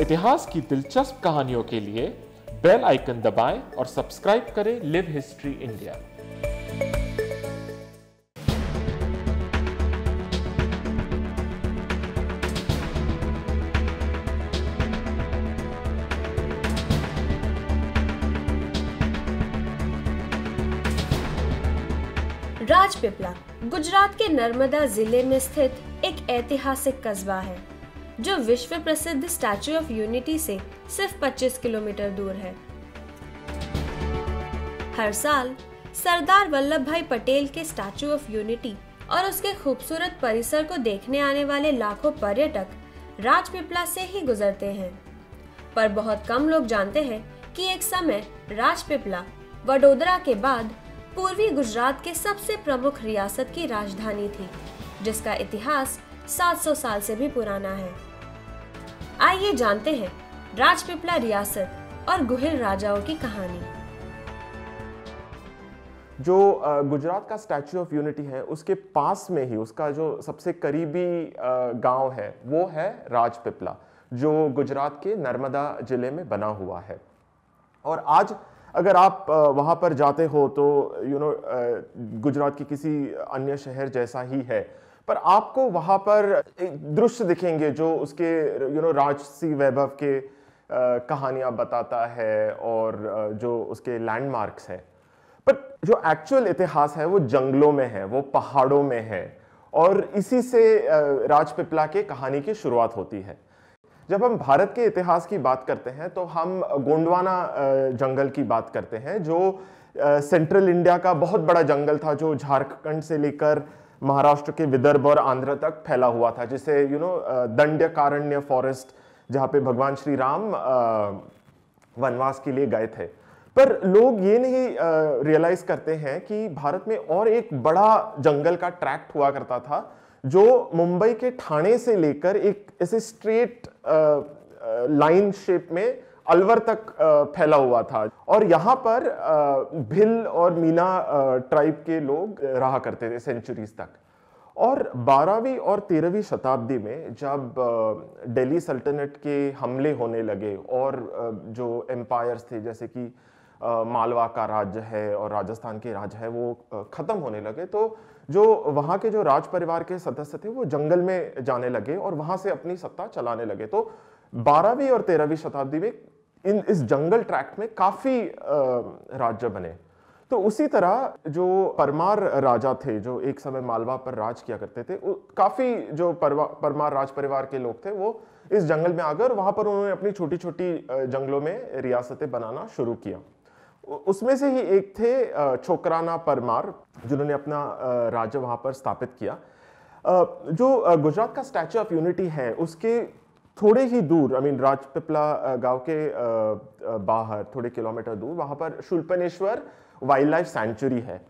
इतिहास की दिलचस्प कहानियों के लिए बेल आइकन दबाएं और सब्सक्राइब करें live history India Rajpipla Gujarat के नर्मदा जिले में स्थित एक ऐतिहासिक कस्बा है जो विश्व प्रसिद्ध स्टैचू ऑफ यूनिटी से सिर्फ 25 किलोमीटर दूर है हर साल सरदार वल्लभ भाई पटेल के स्टैचू ऑफ यूनिटी और उसके खूबसूरत परिसर को देखने आने वाले लाखों पर्यटक राजपिपला से ही गुजरते हैं पर बहुत कम लोग जानते हैं कि एक समय राजपिपला वडोदरा के बाद पूर्वी गुजरात के सबसे प्रमुख रियासत की राजधानी थी जिसका इतिहास 700 साल से भी पुराना है आइए जानते हैं राजपिपला रियासत और गुहिल राजाओं की कहानी जो गुजरात का स्टैचू ऑफ यूनिटी है उसके पास में ही उसका जो सबसे करीबी गांव है वो है राजपिपला जो गुजरात के नर्मदा जिले में बना हुआ है और आज अगर आप वहाँ पर जाते हो तो you you know know, Gujarat के किसी अन्य शहर जैसा ही है पर आपको वहां पर दृश्य दिखेंगे जो उसके यू नो राजसी वैभव के कहानियां बताता है और जो उसके लैंडमार्क्स है बट जो एक्चुअल इतिहास है वो जंगलों में है वो पहाड़ों में है और इसी से राजपिपला के कहानी की शुरुआत होती है जब हम भारत के इतिहास की बात करते हैं तो हम गोंडवाना जंगल की बात करते हैं जो सेंट्रल इंडिया का बहुत बड़ा जंगल था जो झारखंड से लेकर महाराष्ट्र के विदर्भ और आंध्र तक फैला हुआ था जिसे यू नो दंडकारण्य फॉरेस्ट जहाँ पे भगवान श्री राम वनवास के लिए गए थे पर लोग ये नहीं रियलाइज करते हैं कि भारत में और एक बड़ा जंगल का ट्रैक्ट हुआ करता था जो मुंबई के ठाणे से लेकर एक ऐसे स्ट्रेट लाइन शेप में अलवर तक फैला हुआ था और यहाँ पर भिल और मीना ट्राइब के लोग रहा करते थे सेंचुरीज तक और 12वीं और 13वीं शताब्दी में जब दिल्ली सल्तनत के हमले होने लगे और जो एम्पायर्स थे जैसे कि मालवा का राज्य है और राजस्थान के राज्य है वो ख़त्म होने लगे तो जो वहाँ के जो राज परिवार के सदस्य थे वो जंगल में जाने लगे और वहाँ से अपनी सत्ता चलाने लगे तो बारहवीं और तेरहवीं शताब्दी में इन इस जंगल ट्रैक्ट में काफ़ी राज्य बने तो उसी तरह जो परमार राजा थे जो एक समय मालवा पर राज किया करते थे काफ़ी जो परमार राज परिवार के लोग थे वो इस जंगल में आकर वहाँ पर उन्होंने अपनी छोटी छोटी जंगलों में रियासतें बनाना शुरू किया उसमें से ही एक थे छोकराना परमार जिन्होंने अपना राज्य वहाँ पर स्थापित किया जो गुजरात का स्टैचू ऑफ यूनिटी है उसके थोड़े ही दूर आई मीन राजपिपला गांव के बाहर थोड़े किलोमीटर दूर वहाँ पर शुल्पनेश्वर वाइल्ड लाइफ सेंचुरी है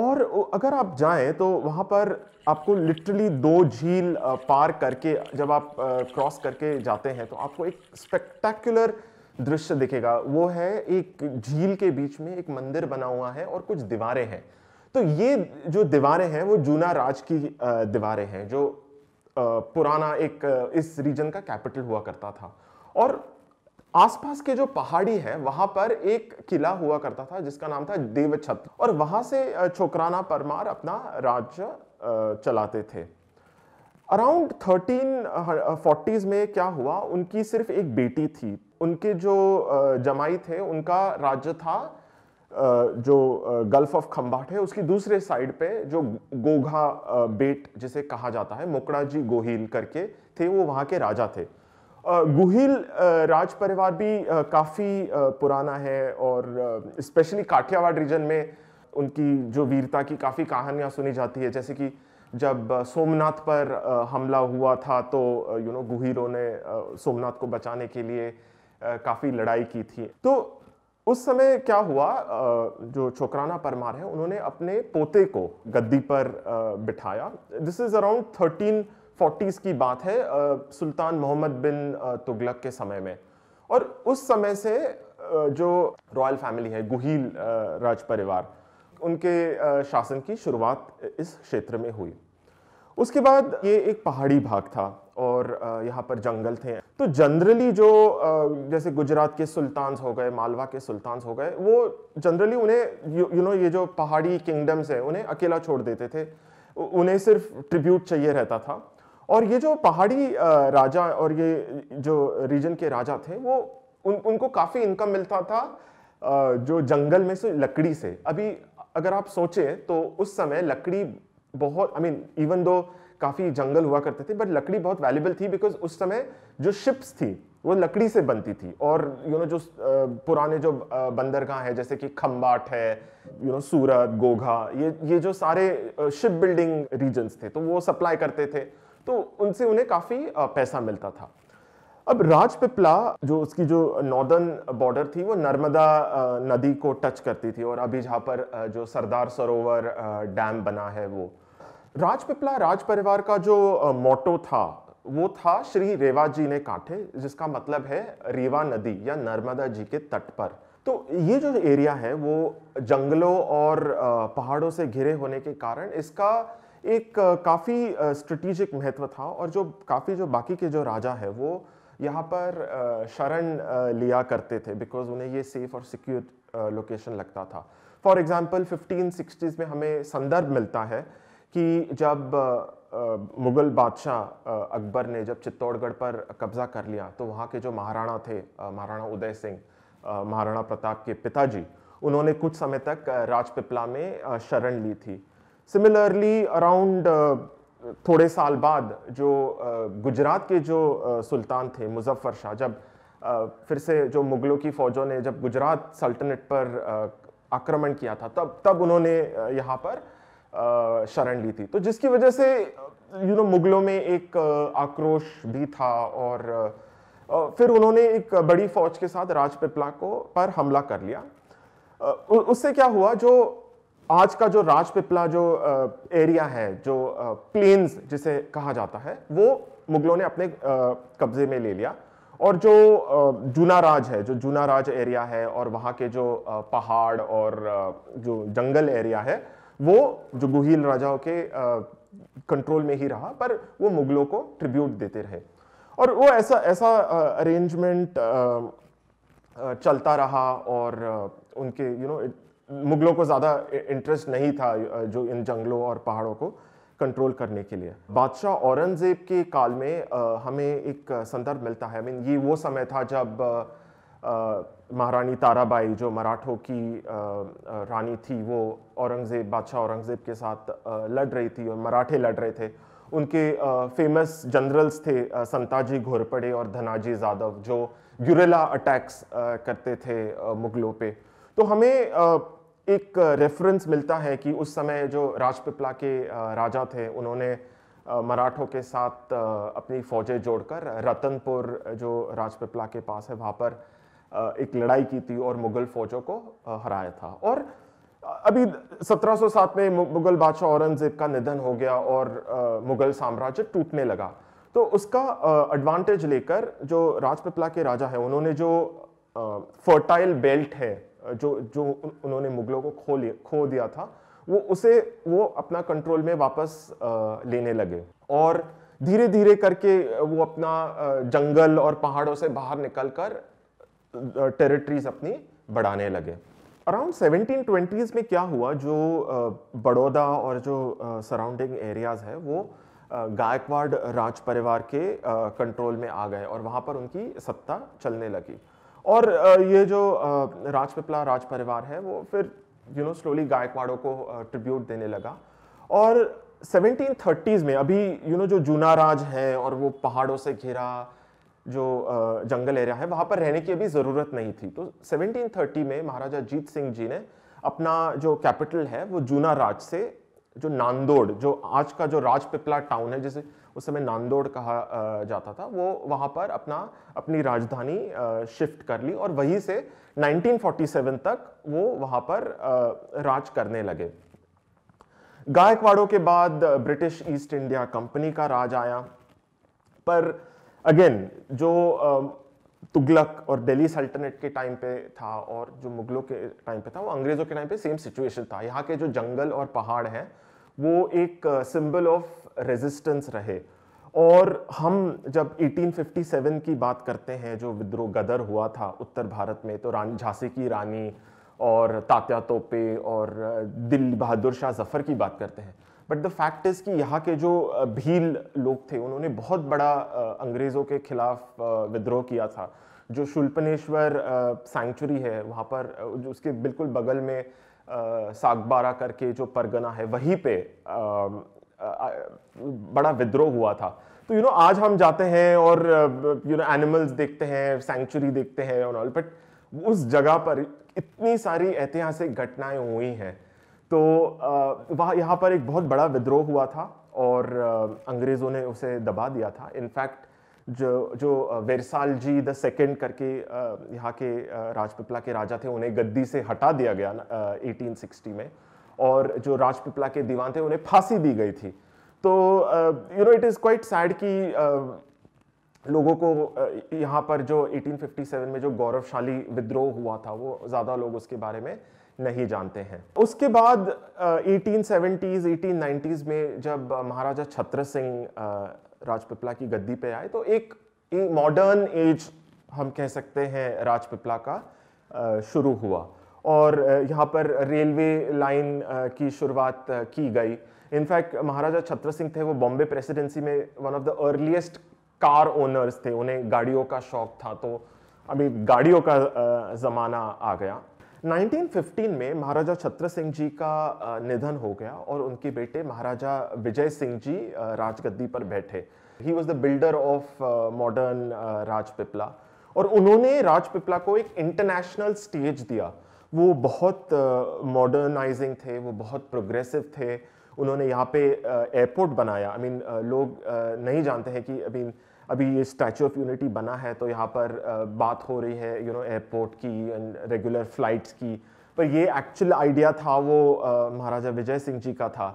और अगर आप जाएं तो वहाँ पर आपको लिटरली दो झील पार करके जब आप क्रॉस करके जाते हैं तो आपको एक स्पेक्टेकुलर दृश्य दिखेगा वो है एक झील के बीच में एक मंदिर बना हुआ है और कुछ दीवारें हैं तो ये जो दीवारें हैं वो जूना राज की दीवारें हैं जो पुराना एक इस रीजन का कैपिटल हुआ करता था और आसपास के जो पहाड़ी है वहां पर एक किला हुआ करता था जिसका नाम था देवछत और वहां से छोकराना परमार अपना राज्य चलाते थे अराउंड थर्टीन फोर्टीज़ में क्या हुआ उनकी सिर्फ एक बेटी थी उनके जो जमाई थे उनका राज्य था जो गल्फ ऑफ खम्बाट है उसकी दूसरे साइड पे जो गोघा बेट जिसे कहा जाता है जी गोहिल करके थे वो वहाँ के राजा थे गुहिल राज परिवार भी काफ़ी पुराना है और स्पेशली काठियावाड़ रीजन में उनकी जो वीरता की काफ़ी कहानियाँ सुनी जाती है जैसे कि जब सोमनाथ पर हमला हुआ था तो यू नो गुहिरों ने सोमनाथ को बचाने के लिए काफ़ी लड़ाई की थी तो उस समय क्या हुआ जो छोकराना परमार है उन्होंने अपने पोते को गद्दी पर बिठाया this is around thirteen forties की बात है सुल्तान मोहम्मद बिन तुगलक के समय में और उस समय से जो रॉयल फैमिली है गुहिल राज परिवार उनके शासन की शुरुआत इस क्षेत्र में हुई उसके बाद ये एक पहाड़ी भाग था और यहाँ पर जंगल थे तो जनरली जो जैसे गुजरात के सुल्तान्स हो गए मालवा के सुल्तान्स हो गए वो जनरली उन्हें यू नो ये जो पहाड़ी किंगडम्स हैं उन्हें अकेला छोड़ देते थे उन्हें सिर्फ ट्रिब्यूट चाहिए रहता था और ये जो पहाड़ी राजा और ये जो रीजन के राजा थे वो उन उनको काफ़ी इनकम मिलता था जो जंगल में से लकड़ी से अभी अगर आप सोचें तो उस समय लकड़ी बहुत आई मीन इवन दो काफ़ी जंगल हुआ करते थे बट लकड़ी बहुत वैल्यूबल थी बिकॉज उस समय जो शिप्स थी वो लकड़ी से बनती थी और यू you नो know, जो पुराने जो बंदरगाह हैं जैसे कि खम्बाट है यू नो सूरत गोघा ये ये जो सारे शिप बिल्डिंग रीजन्स थे तो वो सप्लाई करते थे तो उनसे उन्हें काफ़ी पैसा मिलता था अब राजपिपला जो उसकी जो नॉर्दर्न बॉर्डर थी वो नर्मदा नदी को टच करती थी और अभी जहाँ पर जो सरदार सरोवर डैम बना है वो राजपिपला राज परिवार का जो मोटो था वो था श्री रेवा जी ने कांठे जिसका मतलब है रीवा नदी या नर्मदा जी के तट पर तो ये जो एरिया है वो जंगलों और पहाड़ों से घिरे होने के कारण इसका एक काफ़ी स्ट्रेटिजिक महत्व था और जो काफ़ी जो बाकी के जो राजा है वो यहाँ पर शरण लिया करते थे बिकॉज उन्हें ये सेफ और सिक्योर लोकेशन लगता था फॉर एग्ज़ाम्पल फिफ्टीन सिक्सटीज़ में हमें संदर्भ मिलता है कि जब मुग़ल बादशाह अकबर ने जब चित्तौड़गढ़ पर कब्ज़ा कर लिया तो वहाँ के जो महाराणा थे महाराणा उदय सिंह महाराणा प्रताप के पिताजी उन्होंने कुछ समय तक राजपिपला में शरण ली थी सिमिलरली अराउंड थोड़े साल बाद जो गुजरात के जो सुल्तान थे मुजफ्फ़र शाह जब फिर से जो मुग़लों की फ़ौजों ने जब गुजरात सल्तनत पर आक्रमण किया था तब तब उन्होंने यहाँ पर शरण ली थी तो जिसकी वजह से यू you नो know, मुगलों में एक आक्रोश भी था और फिर उन्होंने एक बड़ी फौज के साथ राजपिपला को पर हमला कर लिया उससे क्या हुआ जो आज का जो राजपिपला जो एरिया है जो प्लेन्स जिसे कहा जाता है वो मुगलों ने अपने कब्जे में ले लिया और जो जूना राज है जो जूना राज एरिया है और वहाँ के जो पहाड़ और जो जंगल एरिया है वो जो गुहिल राजाओं के कंट्रोल में ही रहा पर वो मुगलों को ट्रिब्यूट देते रहे और वो ऐसा ऐसा अरेंजमेंट चलता रहा और उनके यू you नो know, मुगलों को ज़्यादा इंटरेस्ट नहीं था जो इन जंगलों और पहाड़ों को कंट्रोल करने के लिए बादशाह औरंगज़ेब के काल में हमें एक संदर्भ मिलता है आई मीन ये वो समय था जब महारानी ताराबाई जो मराठों की रानी थी वो औरंगज़ेब बादशाह औरंगज़ेब के साथ लड़ रही थी और मराठे लड़ रहे थे उनके फेमस जनरल्स थे संताजी घोरपड़े और धनाजी जादव जो गुरेला अटैक्स करते थे मुगलों पे तो हमें एक रेफरेंस मिलता है कि उस समय जो राजपिपला के राजा थे उन्होंने मराठों के साथ अपनी फ़ौजें जोड़कर रतनपुर जो राजपिपला के पास है वहाँ पर एक लड़ाई की थी और मुगल फौजों को हराया था और अभी 1707 में मुगल बादशाह औरंगजेब का निधन हो गया और मुगल साम्राज्य टूटने लगा तो उसका एडवांटेज लेकर जो राजपिपला के राजा है उन्होंने जो फर्टाइल बेल्ट है जो जो उन्होंने मुगलों को खो लिया खो दिया था वो उसे वो अपना कंट्रोल में वापस लेने लगे और धीरे धीरे करके वो अपना जंगल और पहाड़ों से बाहर निकल कर टेरिटरीज अपनी बढ़ाने लगे अराउंड सेवनटीन ट्वेंटीज़ में क्या हुआ जो बड़ौदा और जो सराउंडिंग एरियाज़ है वो गायकवाड़ राज परिवार के कंट्रोल में आ गए और वहाँ पर उनकी सत्ता चलने लगी और ये जो राजपिपला राज परिवार है वो फिर यू नो स्लोली गायकवाड़ों को ट्रिब्यूट देने लगा और 1730s में अभी यू you नो know, जो जूना राज हैं और वो पहाड़ों से घिरा जो जंगल एरिया है वहाँ पर रहने की अभी ज़रूरत नहीं थी तो 1730 में महाराजा जीत सिंह जी ने अपना जो कैपिटल है वो जूना राज से जो नांदोड़ जो आज का जो राजपिपला टाउन है जिसे उस समय नांदोड़ कहा जाता था वो वहाँ पर अपना अपनी राजधानी शिफ्ट कर ली और वहीं से 1947 तक वो वहाँ पर राज करने लगे गायकवाड़ों के बाद ब्रिटिश ईस्ट इंडिया कंपनी का राज आया पर अगेन जो um, तुगलक और दिल्ली सल्टनेट के टाइम पे था और जो मुगलों के टाइम पे था वो अंग्रेज़ों के टाइम पे सेम सिचुएशन था यहाँ के जो जंगल और पहाड़ हैं वो एक सिंबल ऑफ रेजिस्टेंस रहे और हम जब 1857 की बात करते हैं जो विद्रोह गदर हुआ था उत्तर भारत में तो रानी झांसी की रानी और तात्या तोपे और uh, दिल बहादुर शाह जफर की बात करते हैं बट द फैक्ट इज़ कि यहाँ के जो भील लोग थे उन्होंने बहुत बड़ा अंग्रेज़ों के खिलाफ विद्रोह किया था जो शुल्पनेश्वर सेंचुरी है वहाँ पर उसके बिल्कुल बगल में सागबारा करके जो परगना है वहीं पे बड़ा विद्रोह हुआ था तो यू नो आज हम जाते हैं और यू नो एनिमल्स देखते हैं सैंक्चुरी देखते हैं और ऑल बट उस जगह पर इतनी सारी ऐतिहासिक घटनाएं हुई हैं तो वहाँ यहाँ पर एक बहुत बड़ा विद्रोह हुआ था और अंग्रेज़ों ने उसे दबा दिया था इनफैक्ट जो जो वेरसाल जी द सेकेंड करके यहाँ के राजपिपला के राजा थे उन्हें गद्दी से हटा दिया गया एटीन सिक्सटी में और जो राजपिपला के दीवान थे उन्हें फांसी दी गई थी तो you know it is quite sad कि लोगों को यहाँ पर जो 1857 में जो गौरवशाली विद्रोह हुआ था वो ज़्यादा लोग उसके बारे में नहीं जानते हैं उसके बाद एटीन सेवेंटीज़ एटीन नाइन्टीज़ में जब महाराजा छत्र सिंह राजपिपला की गद्दी पे आए तो एक मॉडर्न एज हम कह सकते हैं राजपिपला का शुरू हुआ और यहाँ पर रेलवे लाइन की शुरुआत की गई इनफैक्ट महाराजा छत्र सिंह थे वो बॉम्बे प्रेसिडेंसी में one of the earliest car owners थे उन्हें गाड़ियों का शौक था तो अभी गाड़ियों का ज़माना आ गया 1915 में महाराजा छत्र सिंह जी का निधन हो गया और उनके बेटे महाराजा विजय सिंह जी राजगद्दी पर बैठे ही was the builder of modern Rajpipla और उन्होंने राजपिपला को एक इंटरनेशनल स्टेज दिया वो बहुत मॉडर्नाइजिंग uh, थे वो बहुत प्रोग्रेसिव थे उन्होंने यहाँ पे एयरपोर्ट uh, बनाया I I mean mean, uh, लोग नहीं जानते हैं कि आई I मीन mean, अभी ये स्टैचू ऑफ यूनिटी बना है तो यहाँ पर बात हो रही है यू नो एयरपोर्ट की एंड रेगुलर फ़्लाइट्स की पर ये एक्चुअल आइडिया था वो महाराजा विजय सिंह जी का था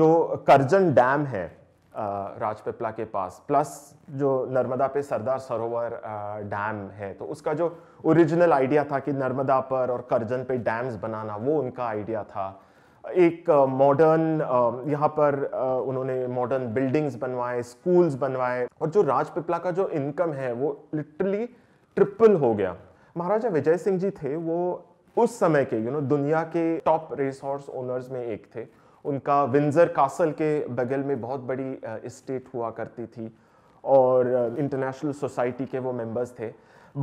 जो करजन डैम है राजपिपला के पास प्लस जो नर्मदा पे सरदार सरोवर डैम है तो उसका जो ओरिजिनल आइडिया था कि नर्मदा पर और करजन पे डैम्स बनाना वो उनका आइडिया था एक मॉडर्न यहाँ पर उन्होंने मॉडर्न बिल्डिंग्स बनवाए स्कूल्स बनवाए और जो राजपिपला का जो इनकम है वो लिटरली ट्रिपल हो गया महाराजा विजय सिंह जी थे वो उस समय के यू you नो know, दुनिया के टॉप रेस हॉर्स ओनर्स में एक थे उनका विंजर कासल के बगल में बहुत बड़ी इस्टेट हुआ करती थी और इंटरनेशनल सोसाइटी के वो मेंबर्स थे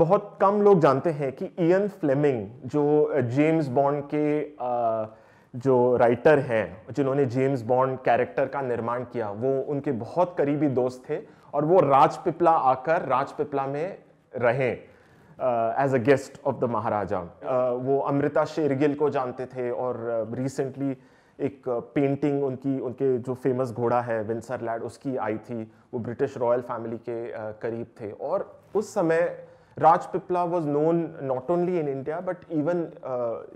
बहुत कम लोग जानते हैं कि इयन फ्लेमिंग जो जेम्स बॉन्ड के जो राइटर हैं जिन्होंने जेम्स बॉन्ड कैरेक्टर का निर्माण किया वो उनके बहुत करीबी दोस्त थे और वो राजपिपला आकर राजपिपला में रहे as a guest of the maharaja वो अमृता शेरगिल को जानते थे और रिसेंटली uh, एक पेंटिंग उनकी उनके जो फेमस घोड़ा है विंसर लैड उसकी आई थी वो ब्रिटिश रॉयल फैमिली के uh, करीब थे और उस समय Pipla was known not only in India but even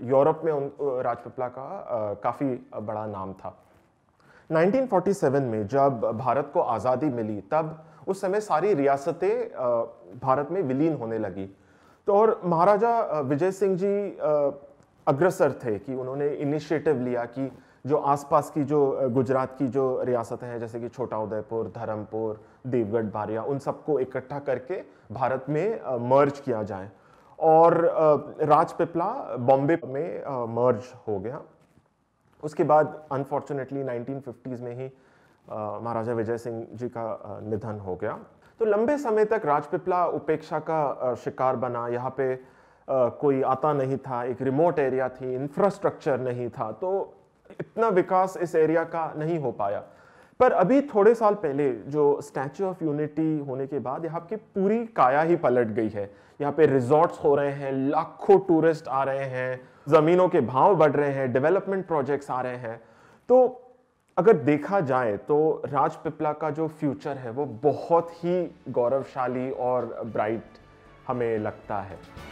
Europe में उन पिपला का काफ़ी बड़ा नाम था 1947 में जब भारत को आज़ादी मिली तब उस समय सारी रियासतें भारत में विलीन होने लगी तो और महाराजा विजय सिंह जी अग्रसर थे कि उन्होंने इनिशिएटिव लिया कि जो आसपास की जो गुजरात की जो रियासतें हैं जैसे कि छोटा उदयपुर धर्मपुर देवगढ़ बारिया उन सबको इकट्ठा करके भारत में मर्ज किया जाए और राजपिपला बॉम्बे में मर्ज हो गया उसके बाद अनफॉर्चुनेटली 1950s में ही महाराजा विजय सिंह जी का निधन हो गया तो लंबे समय तक राजपिपला उपेक्षा का शिकार बना यहाँ पे कोई आता नहीं था एक रिमोट एरिया थी इंफ्रास्ट्रक्चर नहीं था तो इतना विकास इस एरिया का नहीं हो पाया पर अभी थोड़े साल पहले जो स्टैचू ऑफ यूनिटी होने के बाद यहाँ की पूरी काया ही पलट गई है यहाँ पे रिजॉर्ट्स हो रहे हैं लाखों टूरिस्ट आ रहे हैं ज़मीनों के भाव बढ़ रहे हैं डेवलपमेंट प्रोजेक्ट्स आ रहे हैं तो अगर देखा जाए तो राजपिपला का जो फ्यूचर है वो बहुत ही गौरवशाली और ब्राइट हमें लगता है